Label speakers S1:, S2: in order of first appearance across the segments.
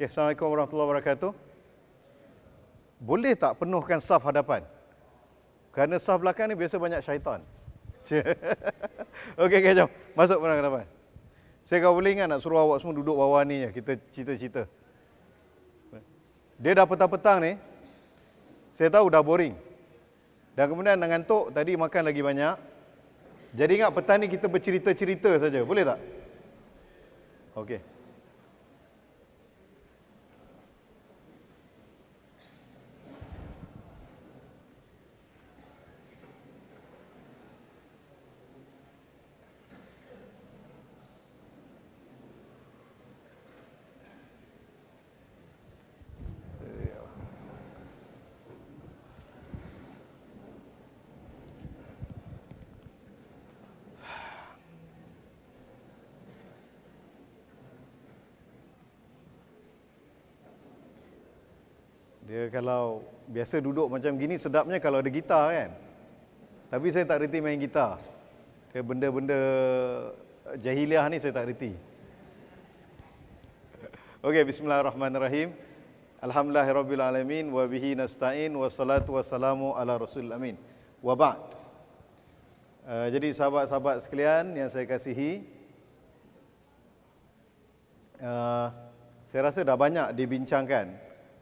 S1: Okay, Assalamualaikum warahmatullahi wabarakatuh. Boleh tak penuhkan saf hadapan? Kerana saf belakang ni biasa banyak syaitan. Okey, okay, jom. Masuk penuh hadapan. Saya kalau boleh ingat nak suruh awak semua duduk bawah ni je. Kita cerita-cerita. Dia dah petang-petang ni. Saya tahu dah boring. Dan kemudian dah ngantuk. Tadi makan lagi banyak. Jadi ingat petang ni kita bercerita-cerita saja. Boleh tak? Okey. kalau biasa duduk macam gini sedapnya kalau ada gitar kan. Tapi saya tak reti main gitar. Ke benda-benda eh, jahiliah ni saya tak reti. Okey, bismillahirrahmanirrahim. Alhamdulillahirrabbilalamin, wabihi nasta'in, wassalatu wassalamu ala rasul amin. Wabat. Uh, eh, jadi sahabat-sahabat sekalian yang saya kasihi, uh, saya rasa dah banyak dibincangkan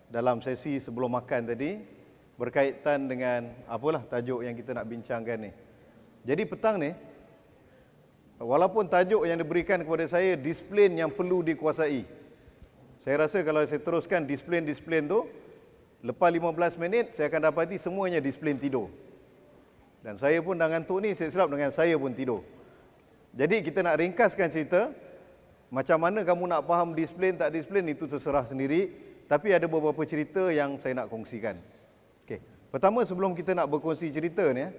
S1: dalam sesi sebelum makan tadi berkaitan dengan apalah tajuk yang kita nak bincangkan ni. Jadi petang ni walaupun tajuk yang diberikan kepada saya disiplin yang perlu dikuasai. Saya rasa kalau saya teruskan disiplin-disiplin tu lepas 15 minit saya akan dapati semuanya disiplin tidur. Dan saya pun dengan tu ni saya serap dengan saya pun tidur. Jadi kita nak ringkaskan cerita macam mana kamu nak faham disiplin tak disiplin itu terserah sendiri tapi ada beberapa cerita yang saya nak kongsikan. Okey. Pertama sebelum kita nak berkongsi cerita ni eh.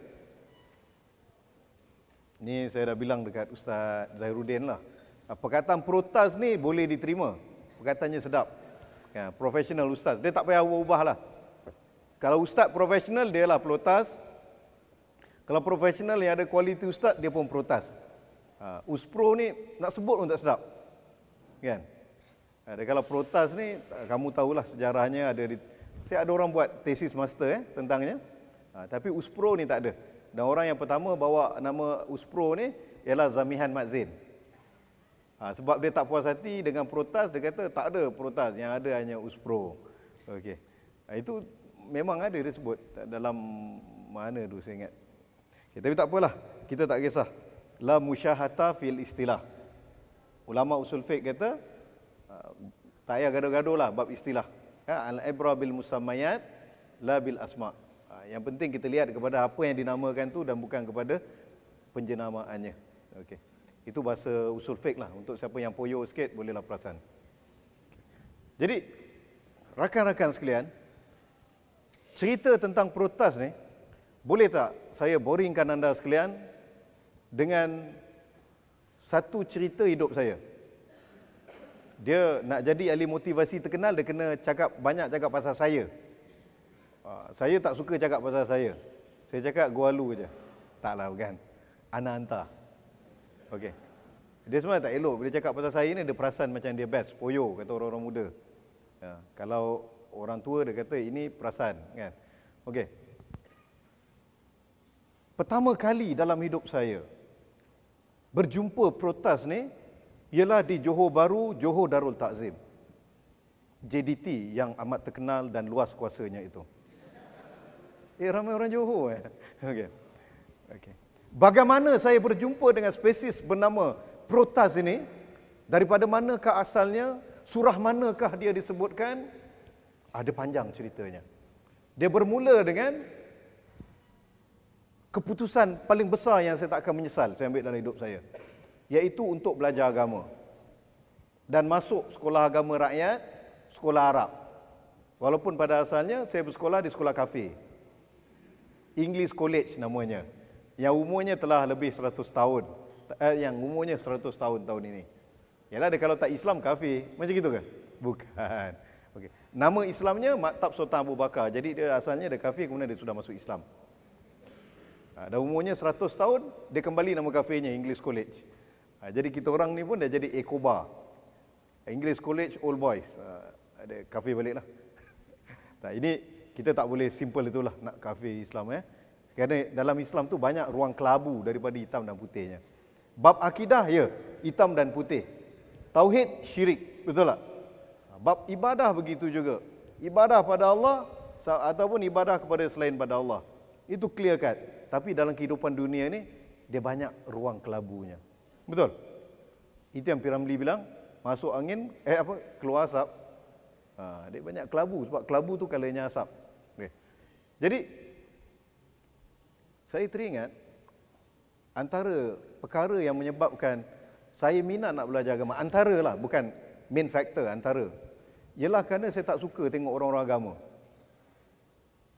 S1: Ni saya dah bilang dekat Ustaz Zairuddin lah. Perkataan protas ni boleh diterima. Perkataannya sedap. Ya, profesional ustaz. Dia tak payah ubah-ubah lah. Kalau ustaz profesional, dia lah protas. Kalau profesional yang ada kualiti ustaz, dia pun protas. Uh, ha, USPRO ni nak sebut pun tak sedap. Kan? Ada eh, kalau protas ni kamu tahulah sejarahnya ada di saya ada orang buat tesis master eh tentangnya. Ha, tapi USPRO ni tak ada. Dan orang yang pertama bawa nama USPRO ni ialah Zamihan Mat Ha, ah, sebab dia tak puas hati dengan protas dia kata tak ada protas yang ada hanya USPRO. Okey. Ha, itu memang ada dia sebut dalam mana tu saya ingat. Okay, tapi tak apalah. Kita tak kisah. La musyahata fil istilah. Ulama usul fiqh kata tak payah gaduh-gaduh lah bab istilah. Ya, Al-Ibra bil musamayat la bil asma. Ha, yang penting kita lihat kepada apa yang dinamakan tu dan bukan kepada penjenamaannya. Okay, Itu bahasa usul fik lah. Untuk siapa yang poyo sikit bolehlah perasan. Jadi rakan-rakan sekalian, cerita tentang protas ni boleh tak saya boringkan anda sekalian dengan satu cerita hidup saya? dia nak jadi ahli motivasi terkenal dia kena cakap banyak cakap pasal saya. Ah, saya tak suka cakap pasal saya. Saya cakap gua lu je. Taklah kan. Ana anta. Okey. Dia semua tak elok bila cakap pasal saya ni dia perasan macam dia best poyo kata orang-orang muda. Ya, kalau orang tua dia kata ini perasan kan. Okey. Pertama kali dalam hidup saya berjumpa protas ni ialah di Johor Baru, Johor Darul Takzim. JDT yang amat terkenal dan luas kuasanya itu. Eh, ramai orang Johor eh. Okey. Okey. Bagaimana saya berjumpa dengan spesies bernama Protas ini? Daripada manakah asalnya? Surah manakah dia disebutkan? Ada panjang ceritanya. Dia bermula dengan keputusan paling besar yang saya tak akan menyesal saya ambil dalam hidup saya iaitu untuk belajar agama dan masuk sekolah agama rakyat sekolah Arab walaupun pada asalnya saya bersekolah di sekolah kafe English College namanya yang umurnya telah lebih 100 tahun eh, yang umurnya 100 tahun tahun ini ialah kalau tak Islam kafe macam gitu ke bukan okey nama Islamnya Maktab Sultan Abu Bakar jadi dia asalnya dia kafe kemudian dia sudah masuk Islam ada ha, umurnya 100 tahun dia kembali nama kafenya English College Ha, jadi kita orang ni pun dah jadi ekoba. English College Old Boys. Ha, ada kafe balik lah. tak ini kita tak boleh simple itulah nak kafe Islam eh. Kerana dalam Islam tu banyak ruang kelabu daripada hitam dan putihnya. Bab akidah ya, hitam dan putih. Tauhid syirik, betul tak? Ha, bab ibadah begitu juga. Ibadah pada Allah ataupun ibadah kepada selain pada Allah. Itu clear kan. Tapi dalam kehidupan dunia ni dia banyak ruang kelabunya. Betul. Itu yang Piramli bilang, masuk angin, eh apa, keluar asap. Ha, dia banyak kelabu, sebab kelabu tu kalanya asap. Okay. Jadi, saya teringat, antara perkara yang menyebabkan saya minat nak belajar agama, antara lah, bukan main factor, antara. Ialah kerana saya tak suka tengok orang-orang agama.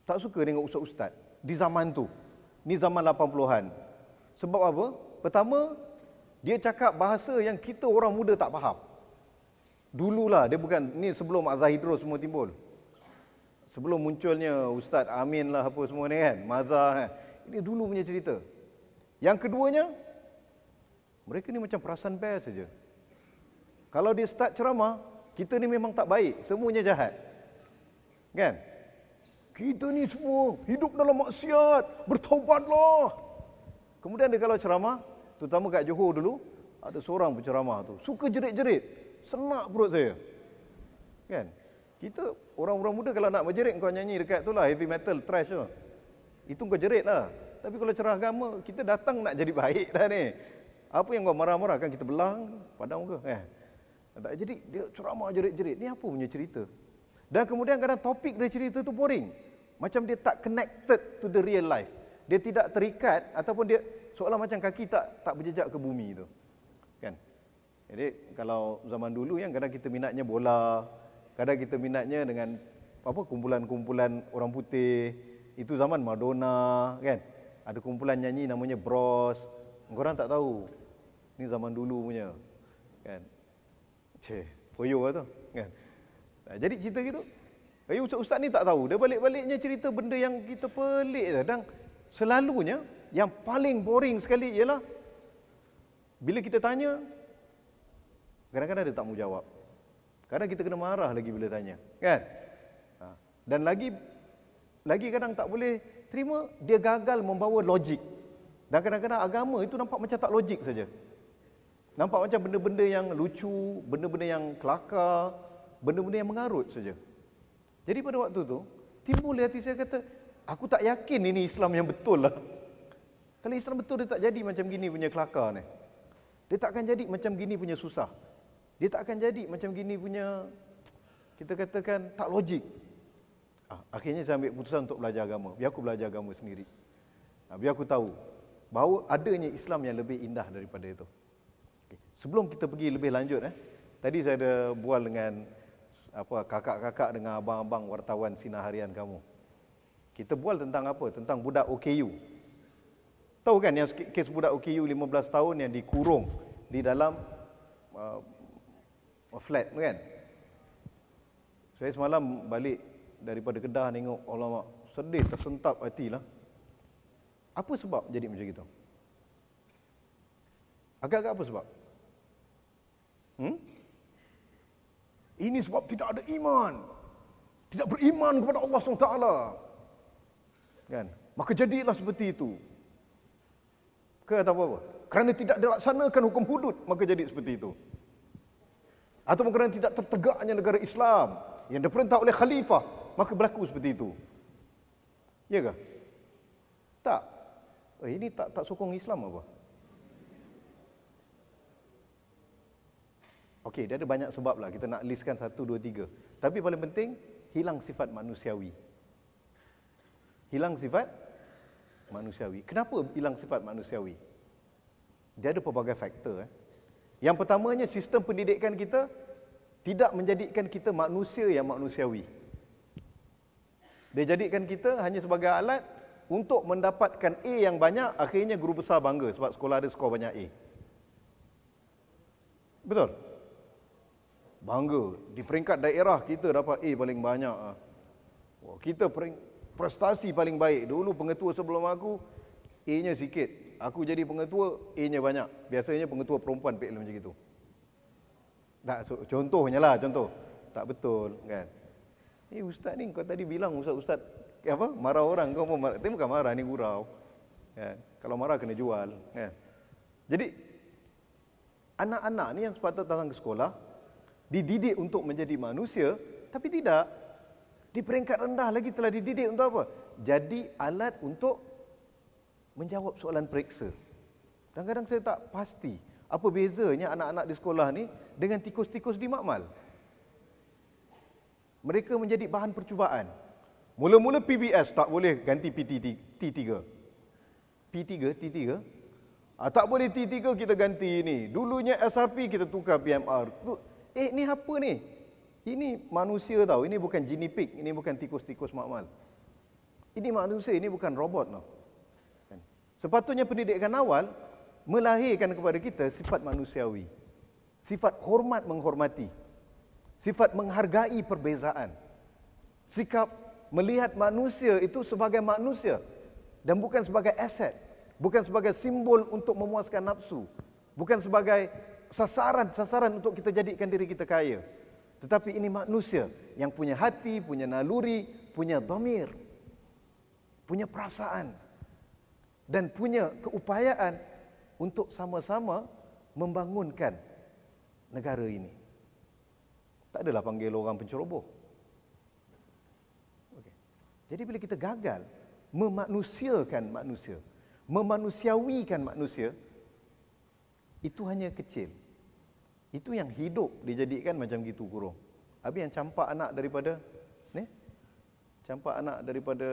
S1: Tak suka tengok ustaz-ustaz di zaman tu. Ni zaman 80-an. Sebab apa? Pertama, dia cakap bahasa yang kita orang muda tak faham. Dululah, dia bukan, ni sebelum Mazhar Hidro semua timbul. Sebelum munculnya Ustaz Amin lah apa semua ni kan, Mazhar kan. Ini dulu punya cerita. Yang keduanya, mereka ni macam perasan best saja. Kalau dia start ceramah, kita ni memang tak baik, semuanya jahat. Kan? Kita ni semua hidup dalam maksiat, bertaubatlah. Kemudian dia kalau ceramah, terutama kat Johor dulu ada seorang penceramah tu suka jerit-jerit senak perut saya kan kita orang-orang muda kalau nak menjerit kau nyanyi dekat tu lah heavy metal trash tu itu kau jerit lah tapi kalau cerah agama kita datang nak jadi baik dah ni apa yang kau marah-marah kan kita belang padang ke? eh tak jadi dia ceramah jerit-jerit ni apa punya cerita dan kemudian kadang topik dia cerita tu boring macam dia tak connected to the real life dia tidak terikat ataupun dia seolah macam kaki tak tak berjejak ke bumi tu. Kan? Jadi kalau zaman dulu yang kadang kita minatnya bola, kadang kita minatnya dengan apa kumpulan-kumpulan orang putih, itu zaman Madonna kan. Ada kumpulan nyanyi namanya Bros. orang tak tahu. Ini zaman dulu punya. Kan? Che, boyo lah tu. Kan? Nah, jadi cerita gitu. Eh, ustaz, ustaz ni tak tahu. Dia balik-baliknya cerita benda yang kita pelik. Kadang selalunya yang paling boring sekali ialah bila kita tanya, kadang-kadang dia tak mau jawab. Kadang kita kena marah lagi bila tanya. Kan? Ha. Dan lagi lagi kadang tak boleh terima, dia gagal membawa logik. Dan kadang-kadang agama itu nampak macam tak logik saja. Nampak macam benda-benda yang lucu, benda-benda yang kelakar, benda-benda yang mengarut saja. Jadi pada waktu tu timbul di hati saya kata, aku tak yakin ini Islam yang betul lah. Kalau Islam betul dia tak jadi macam gini punya kelakar ni. Dia tak akan jadi macam gini punya susah. Dia tak akan jadi macam gini punya kita katakan tak logik. Ah, akhirnya saya ambil keputusan untuk belajar agama. Biar aku belajar agama sendiri. Ah, biar aku tahu bahawa adanya Islam yang lebih indah daripada itu. sebelum kita pergi lebih lanjut eh. Tadi saya ada bual dengan apa kakak-kakak dengan abang-abang wartawan Sinar Harian kamu. Kita bual tentang apa? Tentang budak OKU. Tahu kan yang kes budak OKU 15 tahun yang dikurung di dalam uh, flat kan? Saya semalam balik daripada Kedah tengok ulama sedih tersentap hatilah. Apa sebab jadi macam itu? Agak-agak apa sebab? Hmm? Ini sebab tidak ada iman. Tidak beriman kepada Allah SWT. Kan? Maka jadilah seperti itu ke atau apa-apa. Kerana tidak dilaksanakan hukum hudud, maka jadi seperti itu. Atau kerana tidak tertegaknya negara Islam yang diperintah oleh khalifah, maka berlaku seperti itu. Ya ke? Tak. Eh, ini tak tak sokong Islam apa? Okey, dia ada banyak sebab lah. Kita nak listkan satu, dua, tiga. Tapi paling penting, hilang sifat manusiawi. Hilang sifat manusiawi. Kenapa hilang sifat manusiawi? Dia ada pelbagai faktor. Eh. Yang pertamanya sistem pendidikan kita tidak menjadikan kita manusia yang manusiawi. Dia jadikan kita hanya sebagai alat untuk mendapatkan A yang banyak, akhirnya guru besar bangga sebab sekolah ada skor banyak A. Betul? Bangga. Di peringkat daerah kita dapat A paling banyak. Ah. kita peringkat prestasi paling baik. Dulu pengetua sebelum aku, A-nya sikit. Aku jadi pengetua, A-nya banyak. Biasanya pengetua perempuan PL macam itu. Tak, so, contohnya lah, contoh. Tak betul, kan. Eh, ustaz ni kau tadi bilang, ustaz-ustaz, apa, marah orang kau pun marah. Tapi bukan marah, ni gurau. Kan? Kalau marah, kena jual. Kan? Jadi, anak-anak ni yang sepatutnya datang ke sekolah, dididik untuk menjadi manusia, tapi tidak. Di peringkat rendah lagi telah dididik untuk apa? Jadi alat untuk menjawab soalan periksa. Kadang-kadang saya tak pasti apa bezanya anak-anak di sekolah ni dengan tikus-tikus di makmal. Mereka menjadi bahan percubaan. Mula-mula PBS tak boleh ganti PT3. T3. P3, T3. Ha, tak boleh T3 kita ganti ini. Dulunya SRP kita tukar PMR. Eh, ni apa ni? Ini manusia tau, ini bukan genie pig, ini bukan tikus-tikus makmal. Ini manusia, ini bukan robot tau. Kan? Sepatutnya pendidikan awal melahirkan kepada kita sifat manusiawi. Sifat hormat menghormati. Sifat menghargai perbezaan. Sikap melihat manusia itu sebagai manusia dan bukan sebagai aset, bukan sebagai simbol untuk memuaskan nafsu, bukan sebagai sasaran-sasaran untuk kita jadikan diri kita kaya. Tetapi ini manusia yang punya hati, punya naluri, punya domir, punya perasaan dan punya keupayaan untuk sama-sama membangunkan negara ini. Tak adalah panggil orang penceroboh. Jadi bila kita gagal memanusiakan manusia, memanusiawikan manusia, itu hanya kecil. Itu yang hidup dijadikan macam gitu kurung. Abi yang campak anak daripada ni. Campak anak daripada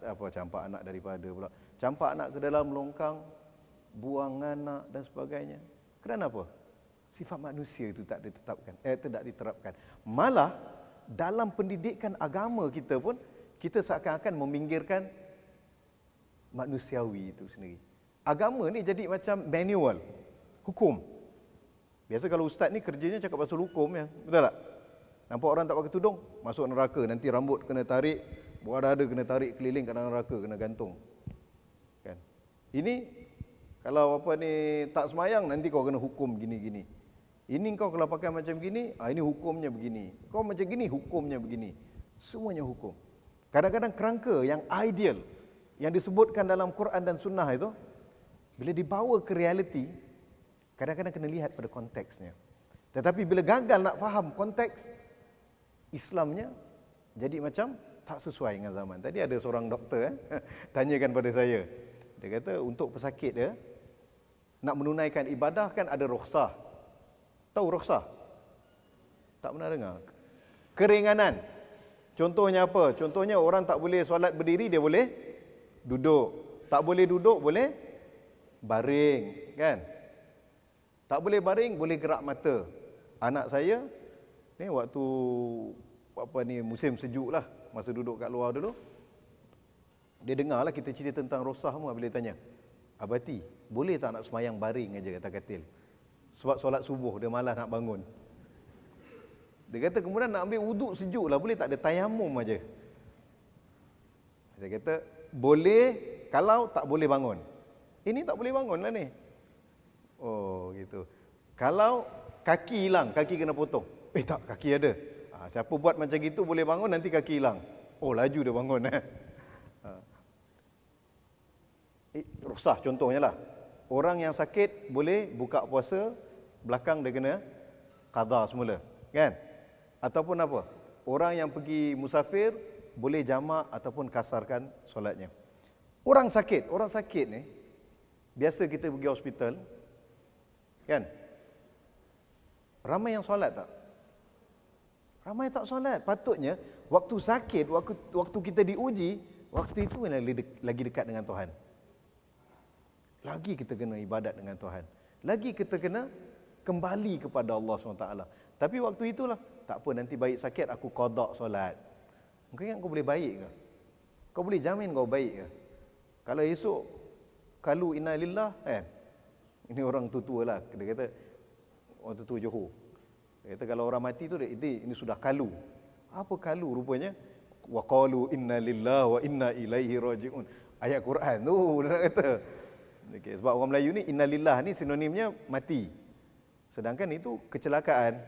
S1: apa campak anak daripada pula. Campak anak ke dalam longkang buang anak dan sebagainya. Kenapa? apa? Sifat manusia itu tak ditetapkan. Eh tidak diterapkan. Malah dalam pendidikan agama kita pun kita seakan-akan meminggirkan manusiawi itu sendiri. Agama ni jadi macam manual hukum. Biasa kalau ustaz ni kerjanya cakap pasal hukum ya. Betul tak? Nampak orang tak pakai tudung, masuk neraka. Nanti rambut kena tarik, buah dada kena tarik keliling kat neraka, kena gantung. Kan? Ini, kalau apa ni tak semayang, nanti kau kena hukum gini-gini. Ini kau kalau pakai macam gini, ah ini hukumnya begini. Kau macam gini, hukumnya begini. Semuanya hukum. Kadang-kadang kerangka yang ideal, yang disebutkan dalam Quran dan Sunnah itu, bila dibawa ke realiti, Kadang-kadang kena lihat pada konteksnya. Tetapi bila gagal nak faham konteks Islamnya, jadi macam tak sesuai dengan zaman. Tadi ada seorang doktor eh, tanyakan pada saya. Dia kata untuk pesakit dia, nak menunaikan ibadah kan ada rukhsah. Tahu rukhsah? Tak pernah dengar. Keringanan. Contohnya apa? Contohnya orang tak boleh solat berdiri, dia boleh duduk. Tak boleh duduk, boleh baring. Kan? Tak boleh baring, boleh gerak mata. Anak saya, ni waktu apa ni musim sejuk lah, masa duduk kat luar dulu. Dia dengar lah kita cerita tentang rosah semua bila tanya. Abati, boleh tak nak semayang baring aja kata katil? Sebab solat subuh dia malas nak bangun. Dia kata kemudian nak ambil wuduk sejuk lah, boleh tak ada tayamum aja? Saya kata, boleh kalau tak boleh bangun. Ini tak boleh bangun lah ni. Oh, gitu. Kalau kaki hilang, kaki kena potong. Eh tak, kaki ada. Ha, siapa buat macam gitu boleh bangun nanti kaki hilang. Oh, laju dia bangun eh. Ha. Ah. Eh, rusah contohnya lah. Orang yang sakit boleh buka puasa, belakang dia kena qada semula, kan? Ataupun apa? Orang yang pergi musafir boleh jamak ataupun kasarkan solatnya. Orang sakit, orang sakit ni biasa kita pergi hospital, Kan? Ramai yang solat tak? Ramai tak solat. Patutnya waktu sakit, waktu waktu kita diuji, waktu itu lagi dekat dengan Tuhan. Lagi kita kena ibadat dengan Tuhan. Lagi kita kena kembali kepada Allah SWT. Tapi waktu itulah, tak apa nanti baik sakit aku kodak solat. Kau ingat kau boleh baik ke? Kau boleh jamin kau baik ke? Kalau esok, kalau inna lillah, eh, ini orang tu tua lah, dia kata orang tu tua Johor. Dia kata kalau orang mati tu, ini, ini sudah kalu. Apa kalu rupanya? Wa qalu inna lillah wa inna ilaihi raji'un. Ayat Quran tu, dia kata. Okay, sebab orang Melayu ni, inna lillah ni sinonimnya mati. Sedangkan itu kecelakaan.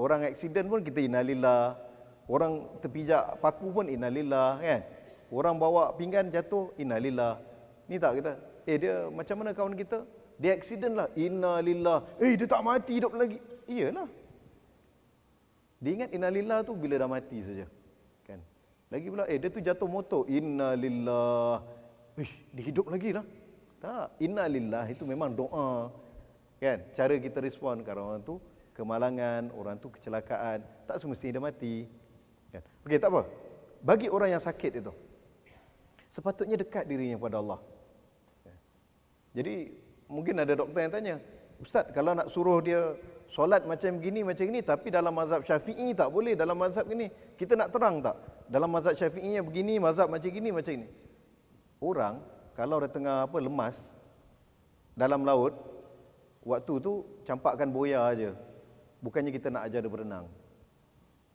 S1: Orang aksiden pun kita inna lillah. Orang terpijak paku pun inna lillah. Kan? Orang bawa pinggan jatuh, inna lillah. Ni tak kita? Eh dia macam mana kawan kita? Dia accident lah. Inna Eh, dia tak mati hidup lagi. Iyalah. Dia ingat inna tu bila dah mati saja. Kan? Lagi pula, eh, dia tu jatuh motor. Inna lillah. Eh, dia hidup lagi lah. Tak. Inna itu memang doa. Kan? Cara kita respon kalau orang tu kemalangan, orang tu kecelakaan. Tak semestinya dia mati. Kan? Okey, tak apa. Bagi orang yang sakit itu, sepatutnya dekat dirinya kepada Allah. Jadi mungkin ada doktor yang tanya, "Ustaz, kalau nak suruh dia solat macam gini macam gini tapi dalam mazhab Syafi'i tak boleh dalam mazhab gini. Kita nak terang tak? Dalam mazhab Syafi'i yang begini, mazhab macam gini macam ini." Orang kalau dia tengah apa lemas dalam laut, waktu tu campakkan boya aja. Bukannya kita nak ajar dia berenang.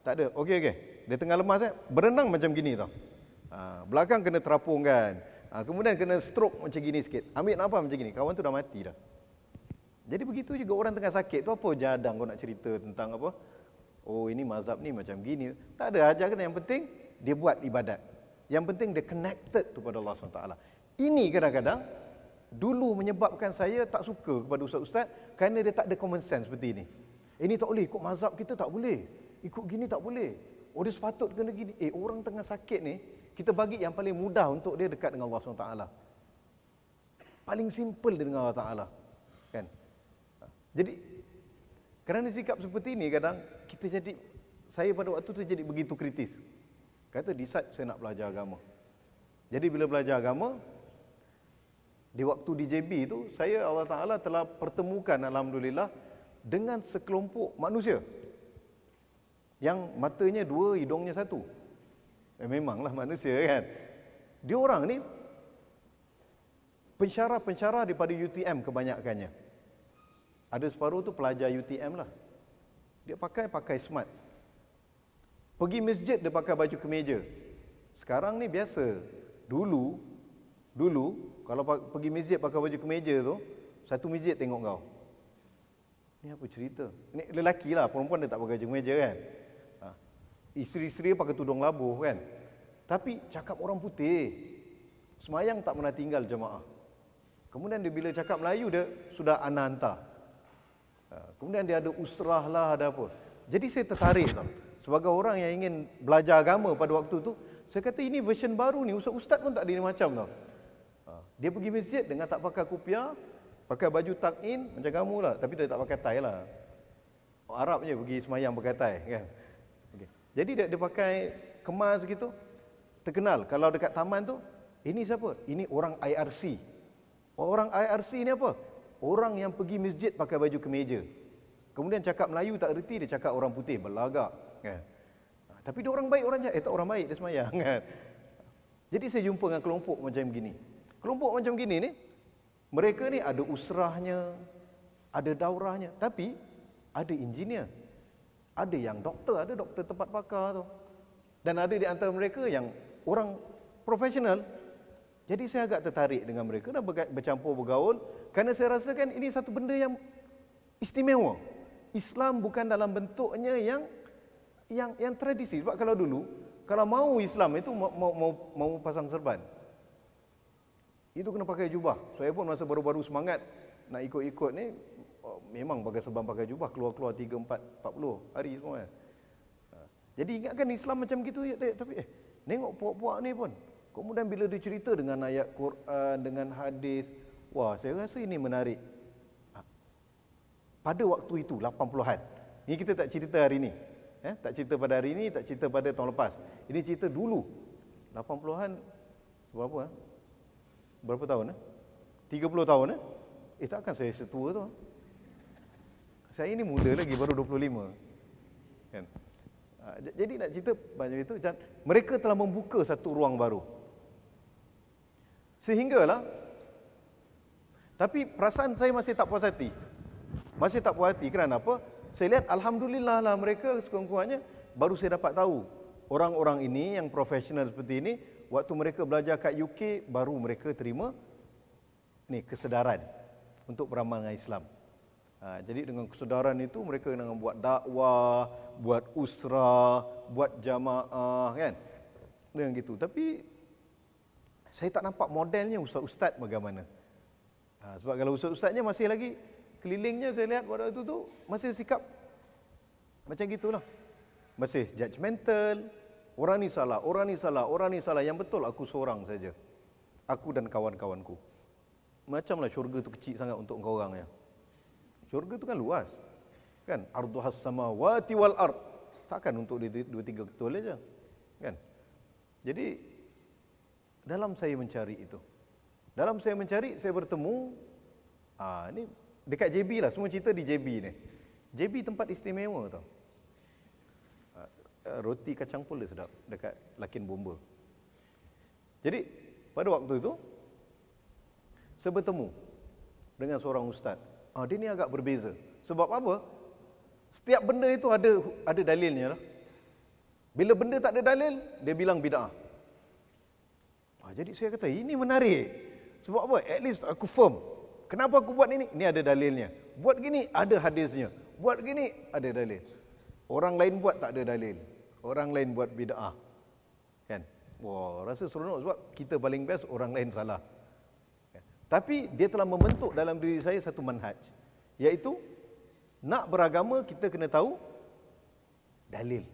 S1: Tak ada. Okey okey. Dia tengah lemas eh. Berenang macam gini tau. Ha, belakang kena terapung kan. Ha, kemudian kena stroke macam gini sikit. Ambil nafas macam gini. Kawan tu dah mati dah. Jadi begitu juga orang tengah sakit tu apa jadang kau nak cerita tentang apa? Oh ini mazhab ni macam gini. Tak ada ajar kena yang penting dia buat ibadat. Yang penting dia connected tu pada Allah SWT. Ini kadang-kadang dulu menyebabkan saya tak suka kepada ustaz-ustaz kerana dia tak ada common sense seperti ini. Ini eh, tak boleh ikut mazhab kita tak boleh. Ikut gini tak boleh. Oh dia sepatut kena gini. Eh orang tengah sakit ni kita bagi yang paling mudah untuk dia dekat dengan Allah SWT. Paling simple dia dengan Allah Taala, Kan? Ha. Jadi, kerana sikap seperti ini kadang, kita jadi, saya pada waktu itu jadi begitu kritis. Kata, decide saya nak belajar agama. Jadi, bila belajar agama, di waktu di JB itu, saya Allah Ta'ala telah pertemukan Alhamdulillah dengan sekelompok manusia yang matanya dua, hidungnya satu. Eh, memanglah manusia kan. Dia orang ni pensyarah-pensyarah daripada UTM kebanyakannya. Ada separuh tu pelajar UTM lah. Dia pakai pakai smart. Pergi masjid dia pakai baju kemeja. Sekarang ni biasa. Dulu dulu kalau pergi masjid pakai baju kemeja tu, satu masjid tengok kau. Ini apa cerita? Ini lelaki lah, perempuan dia tak pakai baju kemeja kan? Isteri-isteri pakai tudung labuh kan. Tapi cakap orang putih. Semayang tak pernah tinggal jemaah. Kemudian dia bila cakap Melayu dia sudah ananta. Ha, kemudian dia ada usrah lah ada apa. Jadi saya tertarik tau. Sebagai orang yang ingin belajar agama pada waktu tu. Saya kata ini version baru ni. Ustaz, -ustaz pun tak ada ni macam tau. Ha, dia pergi masjid dengan tak pakai kupiah. Pakai baju tak in macam kamu lah. Tapi dia tak pakai tie lah. Arab je pergi semayang pakai tie kan. Jadi dia, dia pakai kemas gitu. Terkenal kalau dekat taman tu, ini siapa? Ini orang IRC. Orang IRC ni apa? Orang yang pergi masjid pakai baju kemeja. Kemudian cakap Melayu tak reti, dia cakap orang putih, belagak. Kan? Ha, tapi dia orang baik orang jahat. Eh tak orang baik, dia semayang. Kan? Jadi saya jumpa dengan kelompok macam gini. Kelompok macam gini ni, mereka ni ada usrahnya, ada daurahnya. Tapi ada engineer ada yang doktor, ada doktor tempat pakar tu. Dan ada di antara mereka yang orang profesional. Jadi saya agak tertarik dengan mereka dan bercampur bergaul kerana saya rasakan ini satu benda yang istimewa. Islam bukan dalam bentuknya yang yang yang tradisi. Sebab kalau dulu kalau mau Islam itu mau mau mau pasang serban. Itu kena pakai jubah. Saya pun masa baru-baru semangat nak ikut-ikut ni Oh, memang pakai serban pakai jubah keluar-keluar 3 4 40 hari semua. Eh. Ha. Jadi ingatkan Islam macam gitu ya tapi eh tengok puak-puak ni pun. Kemudian bila dia cerita dengan ayat Quran dengan hadis, wah saya rasa ini menarik. Ha. Pada waktu itu 80-an. Ini kita tak cerita hari ini. Eh, tak cerita pada hari ini, tak cerita pada tahun lepas. Ini cerita dulu. 80-an berapa? Eh? Berapa tahun? Eh? 30 tahun? Eh, eh takkan saya setua tu? Eh? saya ni muda lagi baru 25 kan ah, jadi nak cerita banyak itu mereka telah membuka satu ruang baru sehinggalah tapi perasaan saya masih tak puas hati masih tak puas hati kerana apa saya lihat alhamdulillah lah mereka sekurang-kurangnya baru saya dapat tahu orang-orang ini yang profesional seperti ini waktu mereka belajar kat UK baru mereka terima ni kesedaran untuk beramal dengan Islam Ha, jadi dengan kesedaran itu mereka dengan buat dakwah, buat usra, buat jamaah kan. Dengan gitu. Tapi saya tak nampak modelnya ustaz-ustaz bagaimana. Ha, sebab kalau ustaz-ustaznya masih lagi kelilingnya saya lihat pada waktu tu masih sikap macam gitulah. Masih judgemental, orang ni salah, orang ni salah, orang ni salah. Yang betul aku seorang saja. Aku dan kawan-kawanku. Macamlah syurga tu kecil sangat untuk kau orang ya. Syurga tu kan luas. Kan? Arduhas samawati wal ard. Takkan untuk di dua tiga ketua aja. Kan? Jadi dalam saya mencari itu. Dalam saya mencari saya bertemu ah ini dekat JB lah semua cerita di JB ni. JB tempat istimewa tau. Ah, roti kacang pula sedap dekat Lakin Bomba. Jadi pada waktu itu saya bertemu dengan seorang ustaz Ha, dia ni agak berbeza. Sebab apa? Setiap benda itu ada ada dalilnya. Lah. Bila benda tak ada dalil, dia bilang bid'ah. Ha, jadi saya kata, ini menarik. Sebab apa? At least aku firm. Kenapa aku buat ini? Ini ada dalilnya. Buat gini, ada hadisnya. Buat gini, ada dalil. Orang lain buat tak ada dalil. Orang lain buat bid'ah. Kan? Wah, rasa seronok sebab kita paling best orang lain salah. Tapi dia telah membentuk dalam diri saya satu manhaj iaitu nak beragama kita kena tahu dalil.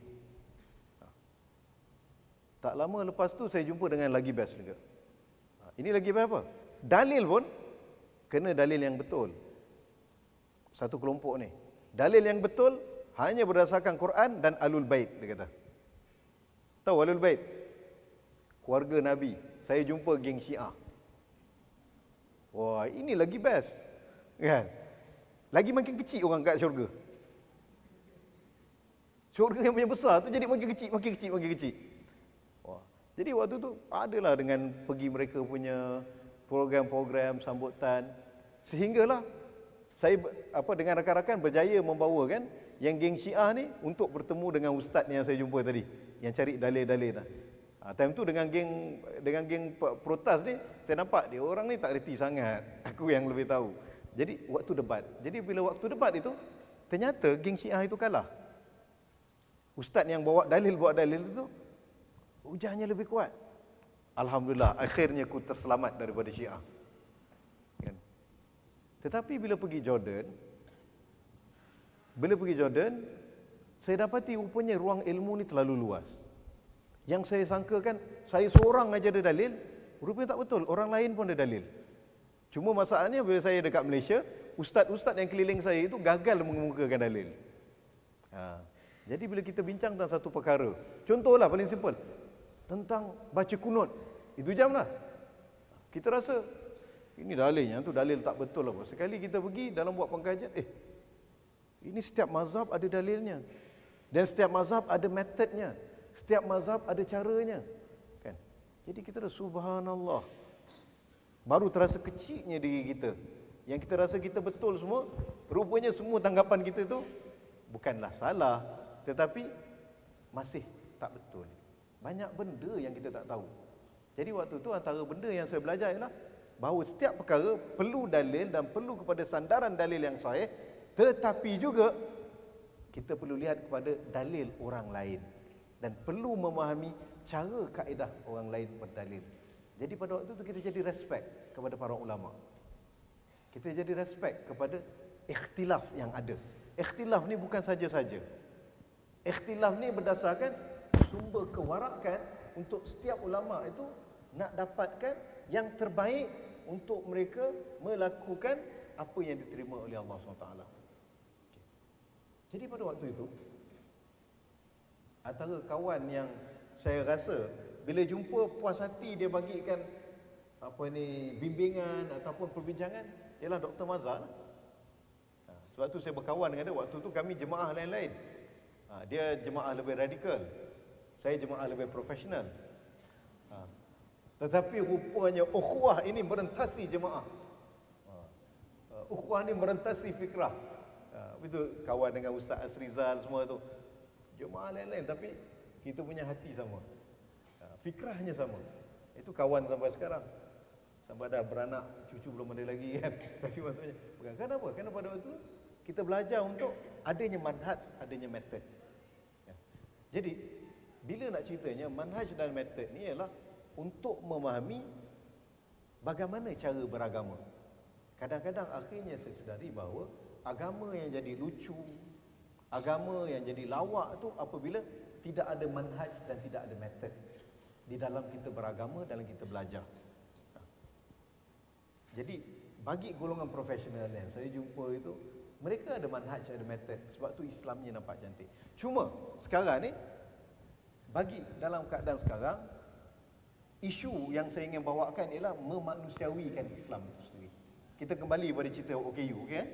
S1: Tak lama lepas tu saya jumpa dengan lagi best juga. Ini lagi best apa? Dalil pun kena dalil yang betul. Satu kelompok ni. Dalil yang betul hanya berdasarkan Quran dan Alul Bait dia kata. Tahu Alul Bait? Keluarga Nabi. Saya jumpa geng Syiah. Wah, ini lagi best. Kan? Lagi makin kecil orang kat syurga. Syurga yang punya besar tu jadi makin kecil, makin kecil, makin kecil. Wah. Jadi waktu tu adalah dengan pergi mereka punya program-program sambutan sehinggalah saya apa dengan rakan-rakan berjaya membawa kan yang geng Syiah ni untuk bertemu dengan ustaz yang saya jumpa tadi yang cari dalil-dalil tu. Ha, time tu dengan geng dengan geng protas ni saya nampak dia orang ni tak reti sangat. Aku yang lebih tahu. Jadi waktu debat. Jadi bila waktu debat itu ternyata geng Syiah itu kalah. Ustaz yang bawa dalil bawa dalil itu hujahnya lebih kuat. Alhamdulillah akhirnya aku terselamat daripada Syiah. Kan? Tetapi bila pergi Jordan bila pergi Jordan saya dapati rupanya ruang ilmu ni terlalu luas. Yang saya sangka kan saya seorang aja ada dalil, rupanya tak betul. Orang lain pun ada dalil. Cuma masalahnya bila saya dekat Malaysia, ustaz-ustaz yang keliling saya itu gagal mengemukakan dalil. Ha. Jadi bila kita bincang tentang satu perkara, contohlah paling simple, tentang baca kunut, itu jam lah. Kita rasa, ini dalilnya, tu dalil tak betul lah. Sekali kita pergi dalam buat pengkajian, eh, ini setiap mazhab ada dalilnya. Dan setiap mazhab ada methodnya. Setiap mazhab ada caranya. Kan? Jadi kita dah subhanallah. Baru terasa kecilnya diri kita. Yang kita rasa kita betul semua, rupanya semua tanggapan kita tu bukanlah salah. Tetapi masih tak betul. Banyak benda yang kita tak tahu. Jadi waktu tu antara benda yang saya belajar ialah bahawa setiap perkara perlu dalil dan perlu kepada sandaran dalil yang sahih. Tetapi juga kita perlu lihat kepada dalil orang lain dan perlu memahami cara kaedah orang lain berdalil. Jadi pada waktu itu kita jadi respect kepada para ulama. Kita jadi respect kepada ikhtilaf yang ada. Ikhtilaf ni bukan saja-saja. Ikhtilaf ni berdasarkan sumber kewarakan untuk setiap ulama itu nak dapatkan yang terbaik untuk mereka melakukan apa yang diterima oleh Allah SWT. Jadi pada waktu itu, antara kawan yang saya rasa bila jumpa puas hati dia bagikan apa ni bimbingan ataupun perbincangan ialah Dr. Mazal. Ha, sebab tu saya berkawan dengan dia waktu tu kami jemaah lain-lain. Ha, dia jemaah lebih radikal. Saya jemaah lebih profesional. Ha, tetapi rupanya ukhuwah ini merentasi jemaah. Uh, ukhuwah ini merentasi fikrah. Itu kawan dengan Ustaz Asrizal semua tu. Jemaah lain-lain tapi kita punya hati sama. Ha, fikrahnya sama. Itu kawan sampai sekarang. Sampai dah beranak, cucu belum ada lagi kan. Tapi maksudnya, bukan. Kenapa? Kenapa pada waktu kita belajar untuk adanya manhaj, adanya method. Ya. Jadi, bila nak ceritanya, manhaj dan method ni ialah untuk memahami bagaimana cara beragama. Kadang-kadang akhirnya saya sedari bahawa agama yang jadi lucu, agama yang jadi lawak tu apabila tidak ada manhaj dan tidak ada method di dalam kita beragama dalam kita belajar jadi bagi golongan profesional yang saya jumpa itu mereka ada manhaj ada method sebab tu Islamnya nampak cantik cuma sekarang ni bagi dalam keadaan sekarang isu yang saya ingin bawakan ialah memanusiawikan Islam itu sendiri kita kembali pada cerita OKU okay? Eh?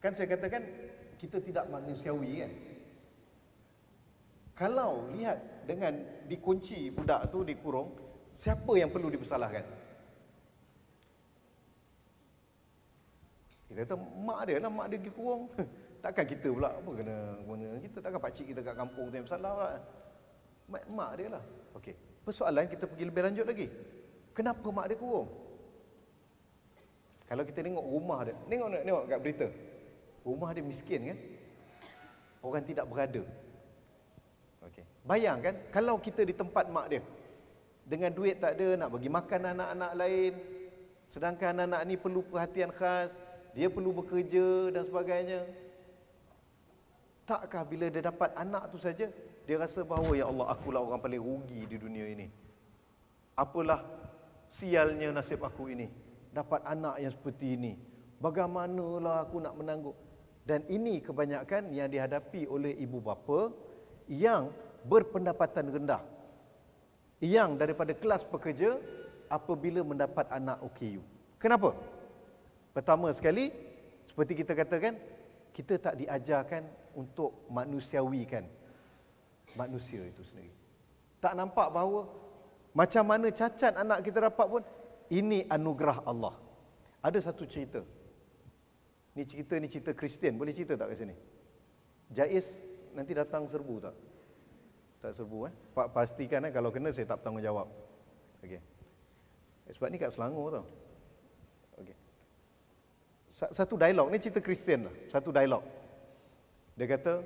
S1: kan saya katakan kita tidak manusiawi kan kalau lihat dengan dikunci budak tu dikurung siapa yang perlu dipersalahkan kita kata mak dia lah mak dia dikurung takkan kita pula apa kena guna kita takkan pak cik kita kat kampung tu yang bersalah pula mak, mak dia lah okey persoalan kita pergi lebih lanjut lagi kenapa mak dia kurung kalau kita tengok rumah dia tengok tengok kat berita Rumah dia miskin kan? Orang tidak berada. Okey. Bayangkan kalau kita di tempat mak dia dengan duit tak ada nak bagi makan anak-anak lain sedangkan anak ni perlu perhatian khas, dia perlu bekerja dan sebagainya. Takkah bila dia dapat anak tu saja dia rasa bahawa ya Allah akulah orang paling rugi di dunia ini. Apalah sialnya nasib aku ini dapat anak yang seperti ini. Bagaimanalah aku nak menanggung dan ini kebanyakan yang dihadapi oleh ibu bapa yang berpendapatan rendah. Yang daripada kelas pekerja apabila mendapat anak OKU. Kenapa? Pertama sekali, seperti kita katakan, kita tak diajarkan untuk manusiawikan manusia itu sendiri. Tak nampak bahawa macam mana cacat anak kita dapat pun, ini anugerah Allah. Ada satu cerita, Ni cerita ni cerita Kristian. Boleh cerita tak kat sini? Jais nanti datang serbu tak? Tak serbu eh? Pak pastikan eh, kalau kena saya tak bertanggungjawab. Okey. Eh, sebab ni kat Selangor tau. Okey. Satu dialog ni cerita Kristian lah. Satu dialog. Dia kata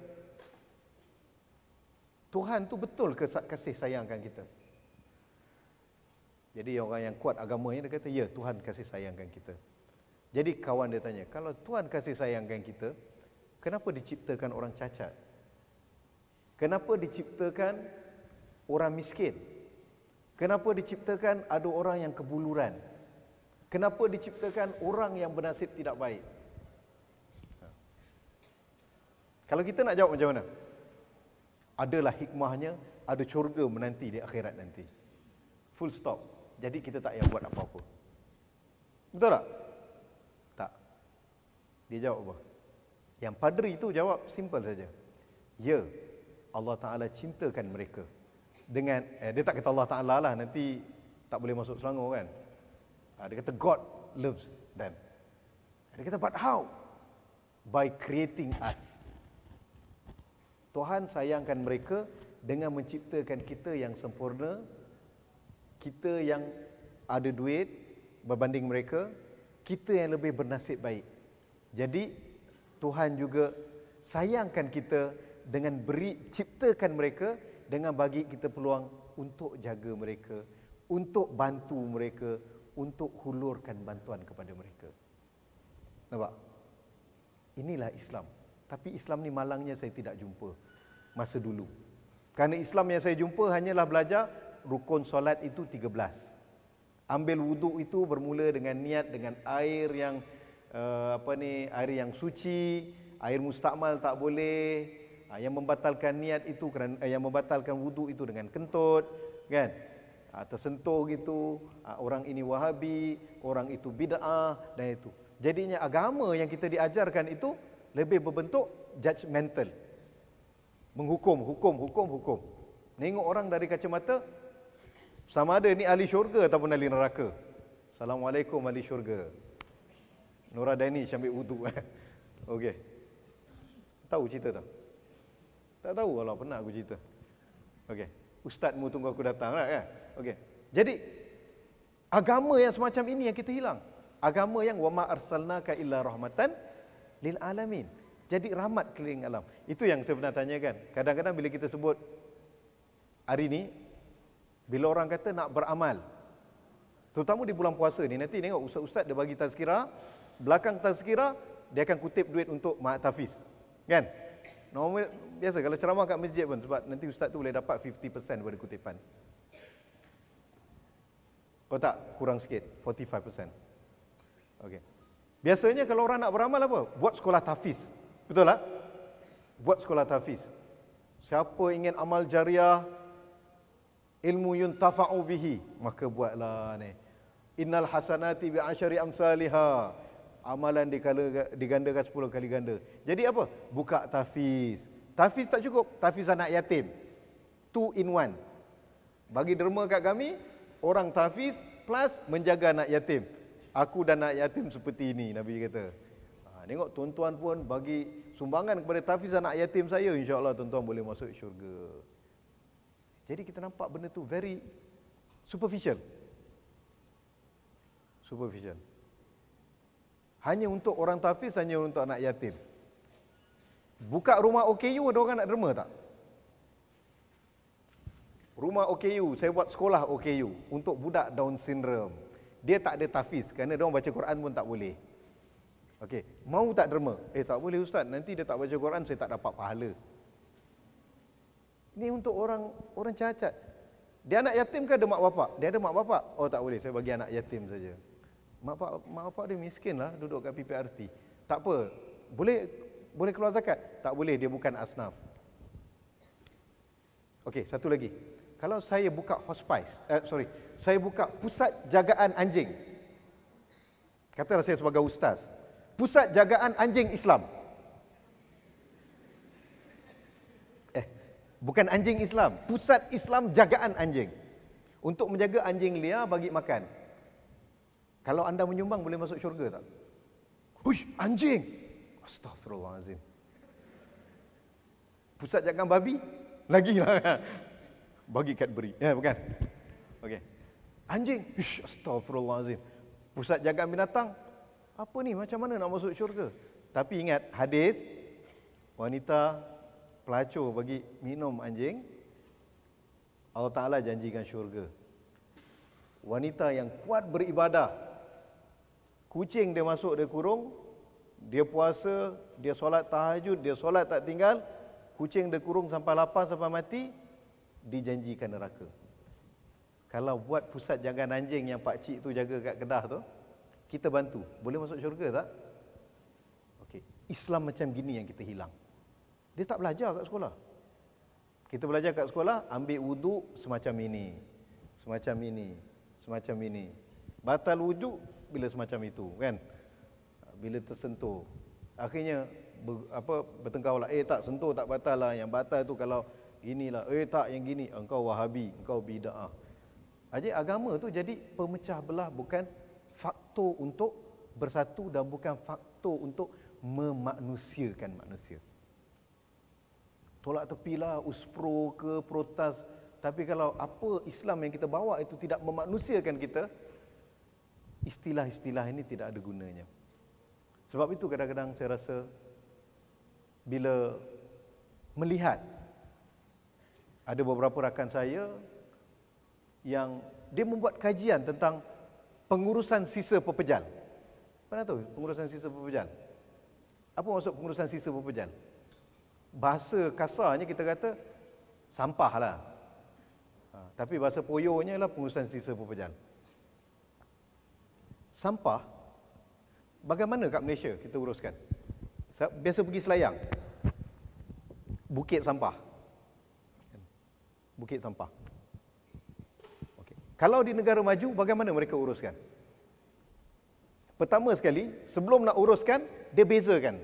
S1: Tuhan tu betul ke kasih sayangkan kita? Jadi orang yang kuat agamanya dia kata, ya Tuhan kasih sayangkan kita. Jadi kawan dia tanya, kalau Tuhan kasih sayangkan kita, kenapa diciptakan orang cacat? Kenapa diciptakan orang miskin? Kenapa diciptakan ada orang yang kebuluran? Kenapa diciptakan orang yang bernasib tidak baik? Ha. Kalau kita nak jawab macam mana? Adalah hikmahnya, ada curga menanti di akhirat nanti. Full stop. Jadi kita tak payah buat apa-apa. Betul tak? Dia jawab apa? Yang padri itu jawab simple saja. Ya, Allah Ta'ala cintakan mereka. Dengan, eh, dia tak kata Allah Ta'ala lah, nanti tak boleh masuk selangor kan. Ah, dia kata God loves them. Dia kata, but how? By creating us. Tuhan sayangkan mereka dengan menciptakan kita yang sempurna, kita yang ada duit berbanding mereka, kita yang lebih bernasib baik. Jadi Tuhan juga sayangkan kita dengan beri ciptakan mereka dengan bagi kita peluang untuk jaga mereka, untuk bantu mereka, untuk hulurkan bantuan kepada mereka. Nampak? Inilah Islam. Tapi Islam ni malangnya saya tidak jumpa masa dulu. Kerana Islam yang saya jumpa hanyalah belajar rukun solat itu 13. Ambil wuduk itu bermula dengan niat dengan air yang uh, apa ni air yang suci, air mustakmal tak boleh, uh, yang membatalkan niat itu kerana uh, yang membatalkan wudu itu dengan kentut, kan? Uh, tersentuh gitu, uh, orang ini wahabi, orang itu bid'ah dan itu. Jadinya agama yang kita diajarkan itu lebih berbentuk judgemental. Menghukum, hukum, hukum, hukum. Nengok orang dari kacamata sama ada ni ahli syurga ataupun ahli neraka. Assalamualaikum ahli syurga. Nora Danish ambil wuduk. Okey. Tahu cerita tak? Tak tahu kalau pernah aku cerita. Okey. Ustaz mu tunggu aku datang lah kan? Okey. Jadi, agama yang semacam ini yang kita hilang. Agama yang wama arsalnaka illa rahmatan lil alamin. Jadi rahmat keliling alam. Itu yang saya pernah tanya kan. Kadang-kadang bila kita sebut hari ini, bila orang kata nak beramal, terutama di bulan puasa ni, nanti tengok ustaz-ustaz dia bagi tazkirah, belakang tazkirah dia akan kutip duit untuk mahat tafiz. Kan? Normal biasa kalau ceramah kat masjid pun sebab nanti ustaz tu boleh dapat 50% daripada kutipan. Kau tak kurang sikit, 45%. Okey. Biasanya kalau orang nak beramal apa? Buat sekolah tafiz. Betul tak? Buat sekolah tafiz. Siapa ingin amal jariah ilmu yuntafa'u bihi, maka buatlah ni. Innal hasanati bi asyri amsalihah amalan dikala, digandakan 10 kali ganda. Jadi apa? Buka tafiz. Tafiz tak cukup. Tafiz anak yatim. Two in one. Bagi derma kat kami, orang tafiz plus menjaga anak yatim. Aku dan anak yatim seperti ini, Nabi kata. Ha, tengok tuan-tuan pun bagi sumbangan kepada tafiz anak yatim saya, insyaAllah tuan-tuan boleh masuk syurga. Jadi kita nampak benda tu very superficial. Superficial. Hanya untuk orang tafiz, hanya untuk anak yatim. Buka rumah OKU, ada orang nak derma tak? Rumah OKU, saya buat sekolah OKU untuk budak Down Syndrome. Dia tak ada tafiz, kerana dia orang baca Quran pun tak boleh. Okey, mau tak derma? Eh tak boleh ustaz, nanti dia tak baca Quran saya tak dapat pahala. Ini untuk orang orang cacat. Dia anak yatim ke ada mak bapak? Dia ada mak bapak? Oh tak boleh, saya bagi anak yatim saja mak bapak mak bapak dia miskinlah duduk kat PPRT. Tak apa. Boleh boleh keluar zakat? Tak boleh, dia bukan asnaf. Okey, satu lagi. Kalau saya buka hospice, eh, sorry, saya buka pusat jagaan anjing. Katalah saya sebagai ustaz. Pusat jagaan anjing Islam. Eh, bukan anjing Islam. Pusat Islam jagaan anjing. Untuk menjaga anjing liar bagi makan. Kalau anda menyumbang boleh masuk syurga tak? Hush, anjing. Astaghfirullahalazim. Pusat jagaan babi? Lagilah. Bagi beri, Ya, bukan. Okey. Anjing. Hush, astaghfirullahalazim. Pusat jagaan binatang? Apa ni? Macam mana nak masuk syurga? Tapi ingat hadis wanita pelacur bagi minum anjing Allah Ta'ala janjikan syurga Wanita yang kuat beribadah Kucing dia masuk dia kurung, dia puasa, dia solat tahajud, dia solat tak tinggal, kucing dia kurung sampai lapar sampai mati, dijanjikan neraka. Kalau buat pusat jaga anjing yang pak cik tu jaga kat Kedah tu, kita bantu. Boleh masuk syurga tak? Okay, Islam macam gini yang kita hilang. Dia tak belajar kat sekolah. Kita belajar kat sekolah, ambil wuduk semacam ini. Semacam ini. Semacam ini. Batal wuduk, bila semacam itu kan bila tersentuh akhirnya ber, apa bertengkar lah. eh tak sentuh tak batal lah yang batal tu kalau inilah eh tak yang gini engkau wahabi engkau bidah Aje agama tu jadi pemecah belah bukan faktor untuk bersatu dan bukan faktor untuk memanusiakan manusia tolak tepilah uspro ke protas tapi kalau apa Islam yang kita bawa itu tidak memanusiakan kita, istilah-istilah ini tidak ada gunanya. Sebab itu kadang-kadang saya rasa bila melihat ada beberapa rakan saya yang dia membuat kajian tentang pengurusan sisa pepejal. Mana tahu pengurusan sisa pepejal? Apa maksud pengurusan sisa pepejal? Bahasa kasarnya kita kata sampah lah. Ha, tapi bahasa poyonya lah pengurusan sisa pepejal sampah bagaimana kat Malaysia kita uruskan? Biasa pergi selayang. Bukit sampah. Bukit sampah. Okay. Kalau di negara maju, bagaimana mereka uruskan? Pertama sekali, sebelum nak uruskan, dia bezakan.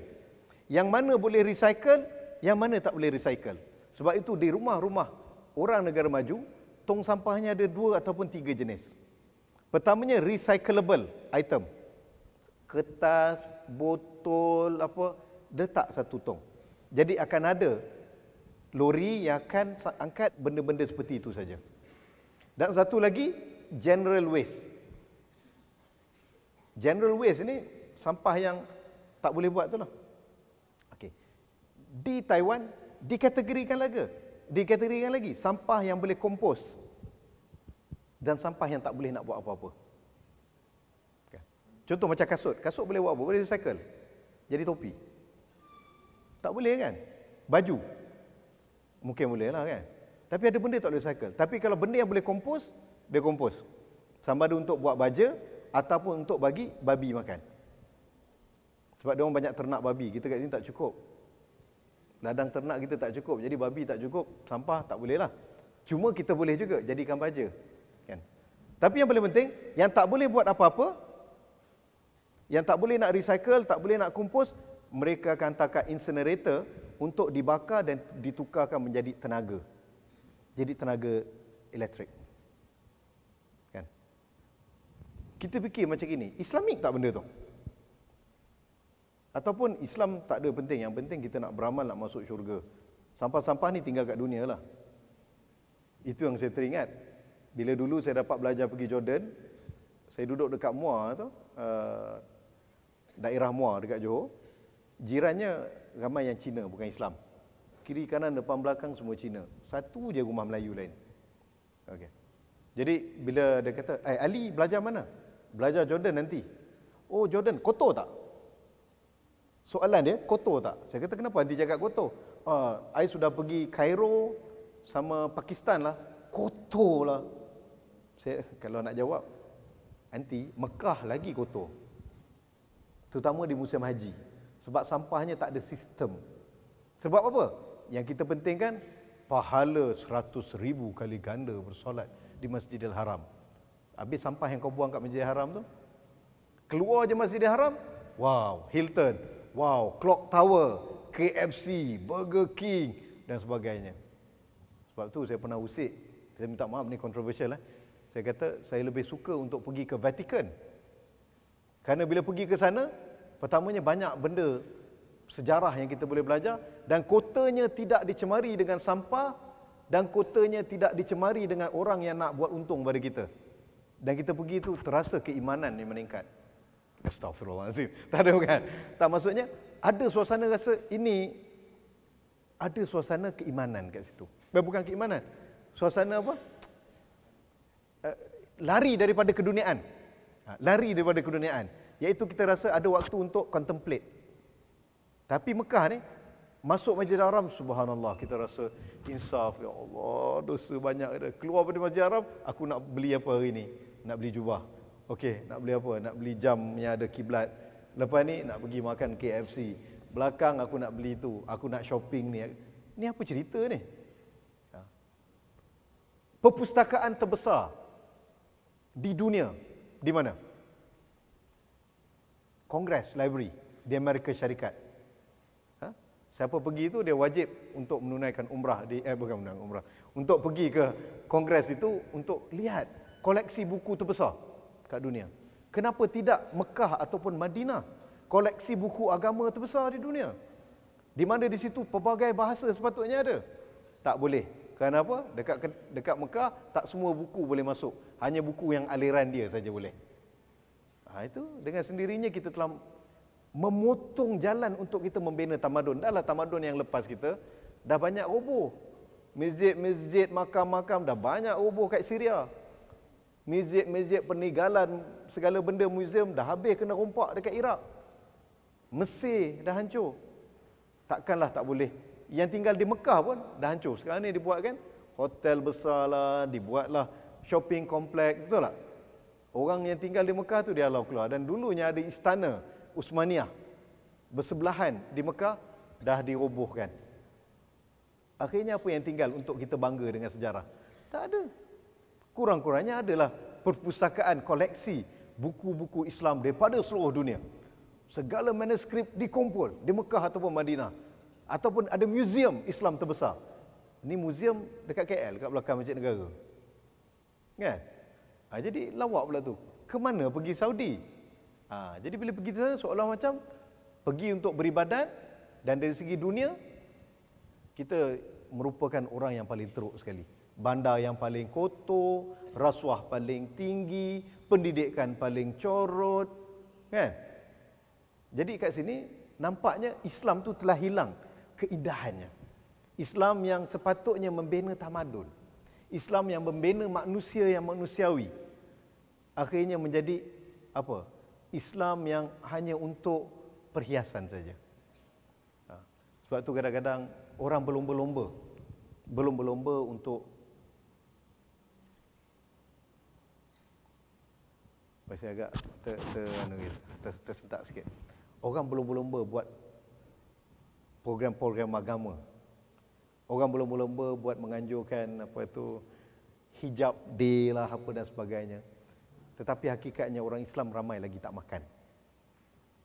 S1: Yang mana boleh recycle, yang mana tak boleh recycle. Sebab itu di rumah-rumah orang negara maju, tong sampahnya ada dua ataupun tiga jenis. Pertamanya recyclable item. Kertas, botol, apa, letak satu tong. Jadi akan ada lori yang akan angkat benda-benda seperti itu saja. Dan satu lagi, general waste. General waste ni sampah yang tak boleh buat tu lah. Okay. Di Taiwan, dikategorikan lagi. Dikategorikan lagi, sampah yang boleh kompos dan sampah yang tak boleh nak buat apa-apa. Kan? Contoh macam kasut. Kasut boleh buat apa? Boleh recycle. Jadi topi. Tak boleh kan? Baju. Mungkin boleh lah kan? Tapi ada benda tak boleh recycle. Tapi kalau benda yang boleh kompos, dia kompos. Sama ada untuk buat baja ataupun untuk bagi babi makan. Sebab dia orang banyak ternak babi. Kita kat sini tak cukup. Ladang ternak kita tak cukup. Jadi babi tak cukup. Sampah tak boleh lah. Cuma kita boleh juga jadikan baja. Kan? Tapi yang paling penting, yang tak boleh buat apa-apa, yang tak boleh nak recycle, tak boleh nak kumpus, mereka akan hantar incinerator untuk dibakar dan ditukarkan menjadi tenaga. Jadi tenaga elektrik. Kan? Kita fikir macam ini, Islamik tak benda tu? Ataupun Islam tak ada penting, yang penting kita nak beramal, nak masuk syurga. Sampah-sampah ni tinggal kat dunia lah. Itu yang saya teringat. Bila dulu saya dapat belajar pergi Jordan, saya duduk dekat Muar tu, uh, daerah Muar dekat Johor. Jirannya ramai yang Cina bukan Islam. Kiri kanan depan belakang semua Cina. Satu je rumah Melayu lain. Okey. Jadi bila dia kata, "Eh Ali belajar mana?" "Belajar Jordan nanti." "Oh Jordan kotor tak?" Soalan dia, "Kotor tak?" Saya kata, "Kenapa nanti jaga kotor?" "Ah, saya sudah pergi Cairo sama Pakistan lah. Kotor lah." Saya kalau nak jawab nanti Mekah lagi kotor. Terutama di musim haji. Sebab sampahnya tak ada sistem. Sebab apa? Yang kita pentingkan pahala 100,000 kali ganda bersolat di Masjidil Haram. Habis sampah yang kau buang kat Masjidil Haram tu keluar je Masjidil Haram, wow, Hilton, wow, Clock Tower, KFC, Burger King dan sebagainya. Sebab tu saya pernah usik, saya minta maaf ni kontroversial lah. Eh saya kata saya lebih suka untuk pergi ke Vatican. Kerana bila pergi ke sana, pertamanya banyak benda sejarah yang kita boleh belajar dan kotanya tidak dicemari dengan sampah dan kotanya tidak dicemari dengan orang yang nak buat untung pada kita. Dan kita pergi itu terasa keimanan yang meningkat. Astagfirullahalazim. Tak ada kan? Tak maksudnya ada suasana rasa ini ada suasana keimanan kat situ. Bukan keimanan. Suasana apa? Eh, lari daripada keduniaan. Ha, lari daripada keduniaan. Iaitu kita rasa ada waktu untuk contemplate. Tapi Mekah ni, masuk Masjid Haram, subhanallah. Kita rasa insaf, ya Allah, dosa banyak. Keluar dari Masjid Haram, aku nak beli apa hari ni? Nak beli jubah. Okey, nak beli apa? Nak beli jam yang ada kiblat. Lepas ni, nak pergi makan KFC. Belakang aku nak beli tu. Aku nak shopping ni. Ni apa cerita ni? Ha. Perpustakaan terbesar di dunia di mana? Kongres Library di Amerika Syarikat. Ha? Siapa pergi itu dia wajib untuk menunaikan umrah di eh bukan menunaikan umrah. Untuk pergi ke kongres itu untuk lihat koleksi buku terbesar kat dunia. Kenapa tidak Mekah ataupun Madinah? Koleksi buku agama terbesar di dunia. Di mana di situ pelbagai bahasa sepatutnya ada. Tak boleh kerana apa? Dekat dekat Mekah tak semua buku boleh masuk. Hanya buku yang aliran dia saja boleh. Ha, itu dengan sendirinya kita telah memotong jalan untuk kita membina tamadun. Dah lah tamadun yang lepas kita dah banyak roboh. Masjid-masjid, makam-makam dah banyak roboh kat Syria. Masjid-masjid peninggalan segala benda muzium dah habis kena rompak dekat Iraq. Mesir dah hancur. Takkanlah tak boleh yang tinggal di Mekah pun dah hancur. Sekarang ni dibuat kan hotel besar lah, dibuatlah shopping kompleks, betul tak? Orang yang tinggal di Mekah tu dia halau keluar. Dan dulunya ada istana Usmaniyah bersebelahan di Mekah dah dirobohkan. Akhirnya apa yang tinggal untuk kita bangga dengan sejarah? Tak ada. Kurang-kurangnya adalah perpustakaan koleksi buku-buku Islam daripada seluruh dunia. Segala manuskrip dikumpul di Mekah ataupun Madinah ataupun ada museum Islam terbesar. Ini museum dekat KL, dekat belakang Masjid Negara. Kan? Ha, jadi lawak pula tu. Ke mana pergi Saudi? Ha, jadi bila pergi sana seolah macam pergi untuk beribadat dan dari segi dunia kita merupakan orang yang paling teruk sekali. Bandar yang paling kotor, rasuah paling tinggi, pendidikan paling corot. Kan? Jadi kat sini nampaknya Islam tu telah hilang keindahannya. Islam yang sepatutnya membina tamadun. Islam yang membina manusia yang manusiawi. Akhirnya menjadi apa? Islam yang hanya untuk perhiasan saja. Ha. Sebab tu kadang-kadang orang belum berlomba. Belum berlomba untuk Saya agak ter, ter, ter, tersentak sikit. Orang belum berlomba buat program-program agama. Orang berlomba-lomba buat menganjurkan apa itu hijab day lah apa dan sebagainya. Tetapi hakikatnya orang Islam ramai lagi tak makan.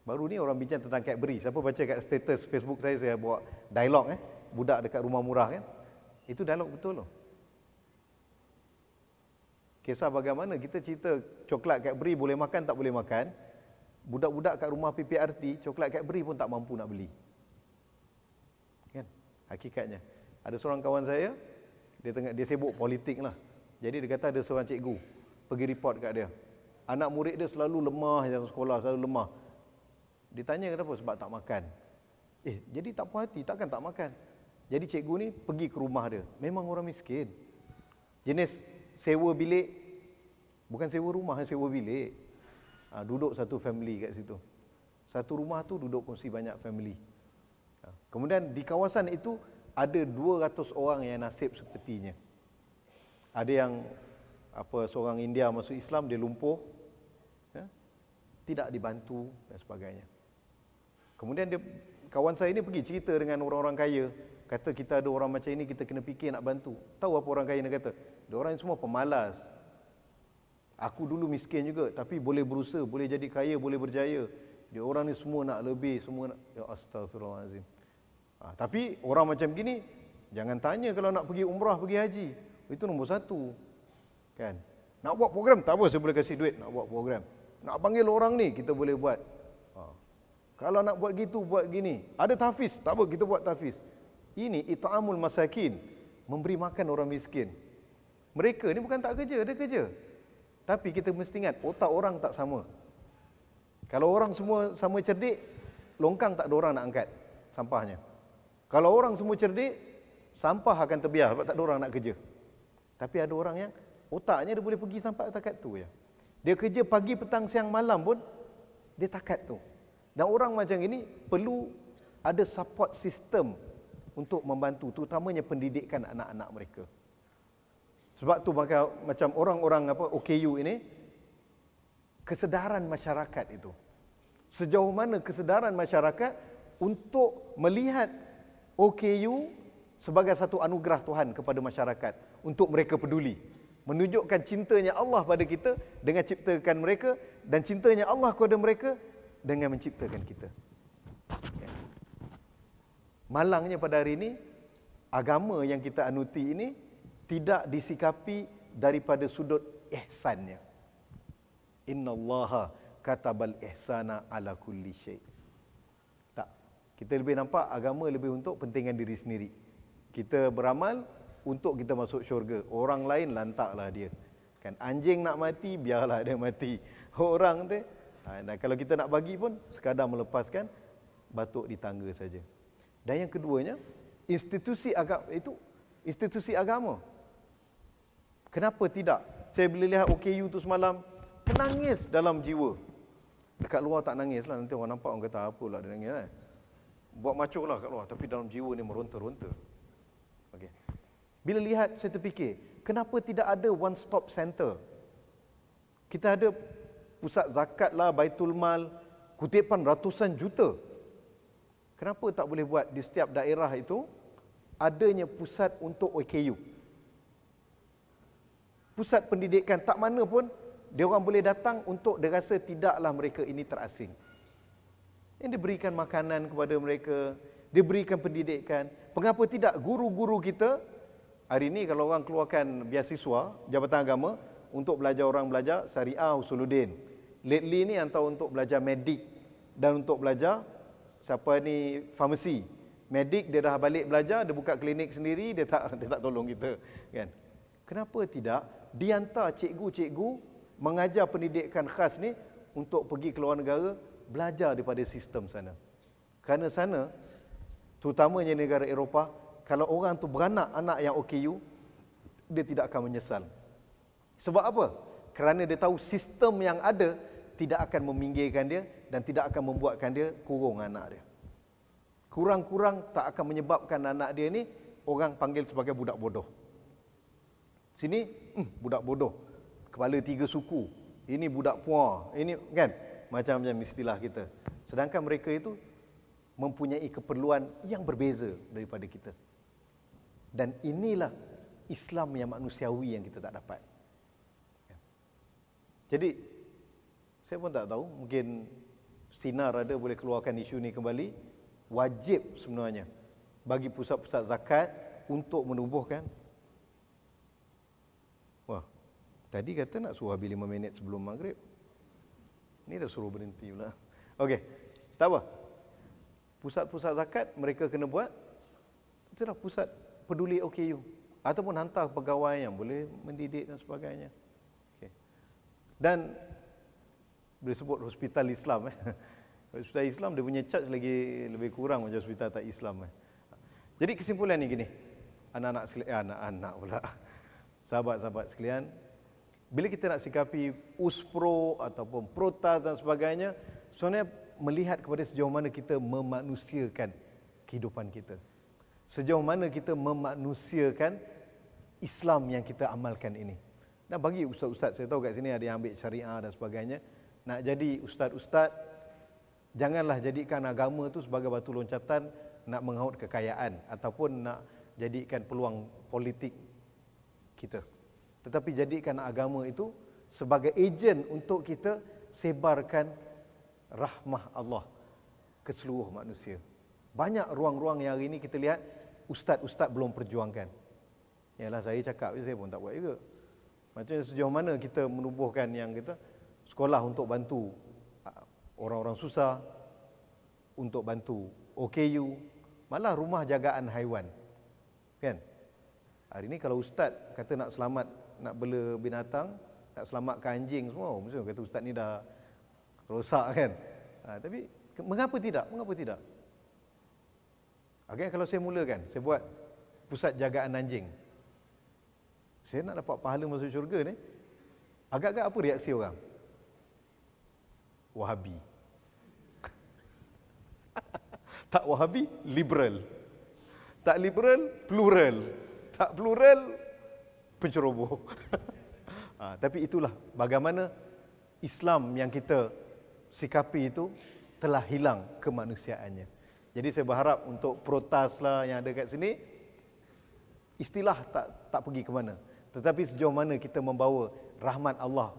S1: Baru ni orang bincang tentang beri. Siapa baca kat status Facebook saya, saya buat dialog eh. Budak dekat rumah murah kan. Itu dialog betul loh. Kisah bagaimana kita cerita coklat beri boleh makan tak boleh makan. Budak-budak kat rumah PPRT, coklat beri pun tak mampu nak beli. Hakikatnya. Ada seorang kawan saya, dia tengah dia sibuk politik lah. Jadi dia kata ada seorang cikgu pergi report kat dia. Anak murid dia selalu lemah dalam sekolah, selalu lemah. Ditanya kenapa? Sebab tak makan. Eh, jadi tak puas hati, takkan tak makan. Jadi cikgu ni pergi ke rumah dia. Memang orang miskin. Jenis sewa bilik, bukan sewa rumah, sewa bilik. Ha, duduk satu family kat situ. Satu rumah tu duduk kongsi banyak family. Kemudian di kawasan itu ada 200 orang yang nasib sepertinya. Ada yang apa seorang India masuk Islam dia lumpuh ya, tidak dibantu dan sebagainya. Kemudian dia kawan saya ini pergi cerita dengan orang-orang kaya, kata kita ada orang macam ini kita kena fikir nak bantu. Tahu apa orang kaya ni kata? Dia orang semua pemalas. Aku dulu miskin juga tapi boleh berusaha, boleh jadi kaya, boleh berjaya. Dia orang ni semua nak lebih, semua nak ya astagfirullahalazim. Ha, tapi orang macam gini, jangan tanya kalau nak pergi umrah, pergi haji. Itu nombor satu. Kan? Nak buat program, tak apa saya boleh kasih duit nak buat program. Nak panggil orang ni, kita boleh buat. Ha. Kalau nak buat gitu, buat gini. Ada tafiz, tak apa kita buat tafiz. Ini ita'amul masakin, memberi makan orang miskin. Mereka ni bukan tak kerja, ada kerja. Tapi kita mesti ingat, otak orang tak sama. Kalau orang semua sama cerdik, longkang tak ada orang nak angkat sampahnya. Kalau orang semua cerdik, sampah akan terbiar sebab tak ada orang nak kerja. Tapi ada orang yang otaknya dia boleh pergi sampai takat tu ya. Dia kerja pagi, petang, siang, malam pun dia takat tu. Dan orang macam ini perlu ada support system untuk membantu terutamanya pendidikan anak-anak mereka. Sebab tu maka macam orang-orang apa OKU ini kesedaran masyarakat itu. Sejauh mana kesedaran masyarakat untuk melihat OKU sebagai satu anugerah Tuhan kepada masyarakat untuk mereka peduli menunjukkan cintanya Allah pada kita dengan ciptakan mereka dan cintanya Allah kepada mereka dengan menciptakan kita. Ya. Malangnya pada hari ini agama yang kita anuti ini tidak disikapi daripada sudut ihsannya. Innallaha katabal ihsana ala kulli syai' kita lebih nampak agama lebih untuk pentingan diri sendiri. Kita beramal untuk kita masuk syurga. Orang lain lantaklah dia. Kan anjing nak mati biarlah dia mati. Orang tu ha, dan kalau kita nak bagi pun sekadar melepaskan batuk di tangga saja. Dan yang keduanya institusi agama itu institusi agama. Kenapa tidak? Saya boleh lihat OKU tu semalam menangis dalam jiwa. Dekat luar tak nangis lah. Nanti orang nampak orang kata apa pula dia nangis lah. Kan? buat macuk lah kat luar tapi dalam jiwa ni meronta-ronta. Okey. Bila lihat saya terfikir, kenapa tidak ada one stop center? Kita ada pusat zakat lah, baitul mal, kutipan ratusan juta. Kenapa tak boleh buat di setiap daerah itu adanya pusat untuk OKU? Pusat pendidikan tak mana pun dia orang boleh datang untuk dia rasa tidaklah mereka ini terasing. Yang diberikan makanan kepada mereka, diberikan pendidikan. Mengapa tidak guru-guru kita hari ini kalau orang keluarkan biasiswa Jabatan Agama untuk belajar orang belajar syariah usuluddin. Lately ni antara untuk belajar medik dan untuk belajar siapa ni farmasi. Medik dia dah balik belajar, dia buka klinik sendiri, dia tak dia tak tolong kita, kan? Kenapa tidak dihantar cikgu-cikgu mengajar pendidikan khas ni untuk pergi ke luar negara belajar daripada sistem sana. Kerana sana, terutamanya negara Eropah, kalau orang tu beranak anak yang OKU, dia tidak akan menyesal. Sebab apa? Kerana dia tahu sistem yang ada tidak akan meminggirkan dia dan tidak akan membuatkan dia kurung anak dia. Kurang-kurang tak akan menyebabkan anak dia ni orang panggil sebagai budak bodoh. Sini, hmm, budak bodoh. Kepala tiga suku. Ini budak puah. Ini kan? macam-macam istilah kita. Sedangkan mereka itu mempunyai keperluan yang berbeza daripada kita. Dan inilah Islam yang manusiawi yang kita tak dapat. Ya. Jadi, saya pun tak tahu, mungkin Sinar ada boleh keluarkan isu ini kembali. Wajib sebenarnya bagi pusat-pusat zakat untuk menubuhkan. Wah, tadi kata nak suruh habis lima minit sebelum maghrib. Ni dah suruh berhenti pula. Okey. Tak apa. Pusat-pusat zakat mereka kena buat. Itulah pusat peduli OKU. Ataupun hantar pegawai yang boleh mendidik dan sebagainya. Okay. Dan boleh sebut hospital Islam. Eh. Hospital Islam dia punya charge lagi lebih kurang macam hospital tak Islam. Eh. Jadi kesimpulan ni gini. Anak-anak sekalian, eh, anak-anak pula. Sahabat-sahabat sekalian, bila kita nak sikapi USPRO ataupun PROTAS dan sebagainya, sebenarnya melihat kepada sejauh mana kita memanusiakan kehidupan kita. Sejauh mana kita memanusiakan Islam yang kita amalkan ini. Dan bagi ustaz-ustaz, saya tahu kat sini ada yang ambil syariah dan sebagainya. Nak jadi ustaz-ustaz, janganlah jadikan agama itu sebagai batu loncatan nak menghaut kekayaan ataupun nak jadikan peluang politik kita tetapi jadikan agama itu sebagai ejen untuk kita sebarkan rahmah Allah ke seluruh manusia. Banyak ruang-ruang yang hari ini kita lihat ustaz-ustaz belum perjuangkan. Yalah saya cakap saya pun tak buat juga. Macam sejauh mana kita menubuhkan yang kita sekolah untuk bantu ah, orang-orang susah untuk bantu OKU malah rumah jagaan haiwan. Kan? Hari ini kalau ustaz kata nak selamat nak bela binatang, nak selamatkan anjing semua. Maksudnya kata ustaz ni dah rosak kan. Ha, tapi mengapa tidak? Mengapa tidak? Okey, kalau saya mulakan, saya buat pusat jagaan anjing. Saya nak dapat pahala masuk syurga ni. Agak-agak apa reaksi orang? Wahabi. tak wahabi, liberal. Tak liberal, plural. Tak plural, penceroboh. ha, tapi itulah bagaimana Islam yang kita sikapi itu telah hilang kemanusiaannya. Jadi saya berharap untuk protas lah yang ada kat sini, istilah tak tak pergi ke mana. Tetapi sejauh mana kita membawa rahmat Allah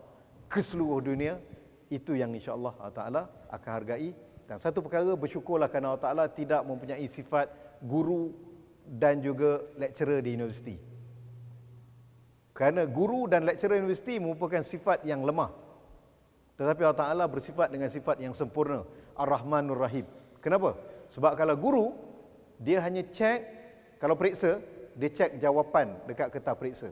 S1: ke seluruh dunia, itu yang insya Allah Taala akan hargai. Dan satu perkara bersyukurlah kerana Allah Taala tidak mempunyai sifat guru dan juga lecturer di universiti. Kerana guru dan lecturer universiti merupakan sifat yang lemah. Tetapi Allah Ta'ala bersifat dengan sifat yang sempurna. Ar-Rahmanur Rahim. Kenapa? Sebab kalau guru, dia hanya cek, kalau periksa, dia cek jawapan dekat kertas periksa.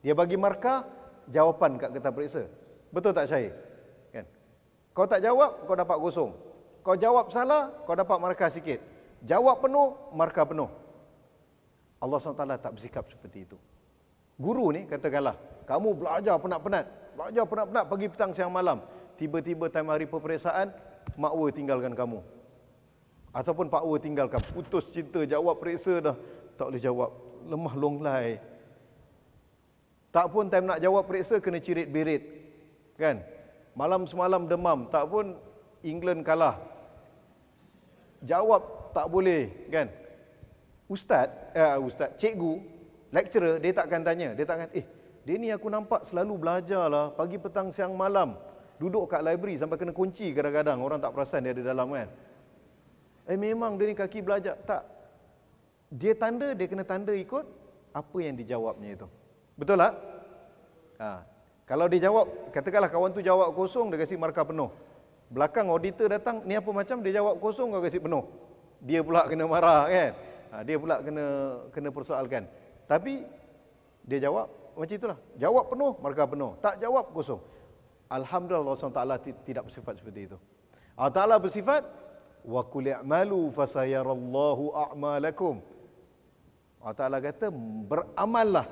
S1: Dia bagi markah, jawapan dekat kertas periksa. Betul tak Syahir? Kan? Kau tak jawab, kau dapat kosong. Kau jawab salah, kau dapat markah sikit. Jawab penuh, markah penuh. Allah SWT tak bersikap seperti itu. Guru ni katakanlah, kamu belajar penat-penat, belajar penat-penat pagi petang siang malam. Tiba-tiba time hari peperiksaan, makwa tinggalkan kamu. Ataupun pakwa tinggalkan, putus cinta, jawab periksa dah, tak boleh jawab, lemah longlai. Tak pun time nak jawab periksa, kena cirit birit. Kan? Malam semalam demam, tak pun England kalah. Jawab tak boleh, kan? Ustaz, eh, Ustaz, cikgu Lecturer, dia tak akan tanya. Dia tak akan, eh, dia ni aku nampak selalu belajar lah. Pagi, petang, siang, malam. Duduk kat library sampai kena kunci kadang-kadang. Orang tak perasan dia ada dalam kan. Eh, memang dia ni kaki belajar. Tak. Dia tanda, dia kena tanda ikut apa yang dijawabnya itu. Betul tak? Ha. Kalau dia jawab, katakanlah kawan tu jawab kosong, dia kasih markah penuh. Belakang auditor datang, ni apa macam, dia jawab kosong, kau kasih penuh. Dia pula kena marah kan? Ha, dia pula kena kena persoalkan. Tapi dia jawab macam itulah. Jawab penuh, mereka penuh. Tak jawab kosong. Alhamdulillah Allah Taala tidak bersifat seperti itu. Allah Taala bersifat wa kulli a'malu fasayarallahu a'malakum. Allah Taala kata beramallah.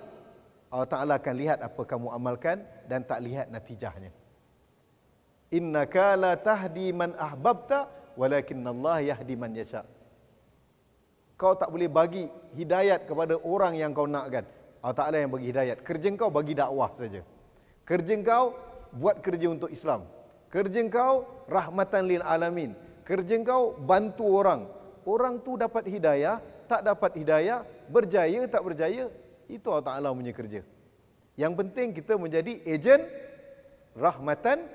S1: Allah Taala akan lihat apa kamu amalkan dan tak lihat natijahnya. Innaka la tahdi man ahbabta walakinna Allah yahdi man yasha' kau tak boleh bagi hidayat kepada orang yang kau nak kan. Allah Ta'ala yang bagi hidayat. Kerja kau bagi dakwah saja. Kerja kau buat kerja untuk Islam. Kerja kau rahmatan lil alamin. Kerja kau bantu orang. Orang tu dapat hidayah, tak dapat hidayah, berjaya tak berjaya, itu Allah Ta'ala punya kerja. Yang penting kita menjadi ejen rahmatan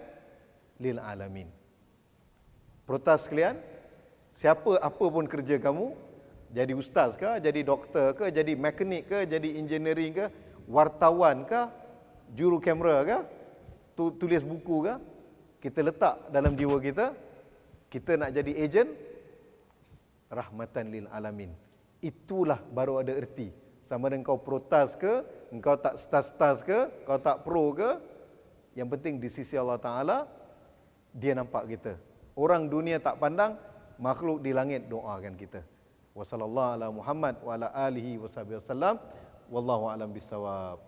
S1: lil alamin. Protas sekalian, siapa apa pun kerja kamu, jadi ustaz ke, jadi doktor ke, jadi mekanik ke, jadi engineering ke, wartawan ke, juru kamera ke, tulis buku ke, kita letak dalam jiwa kita, kita nak jadi ejen, rahmatan lil alamin. Itulah baru ada erti. Sama dengan kau protas ke, engkau tak stas-stas ke, kau tak pro ke, yang penting di sisi Allah Ta'ala, dia nampak kita. Orang dunia tak pandang, makhluk di langit doakan kita wa sallallahu ala Muhammad wa ala alihi wa sahbihi wasallam wallahu alam bisawab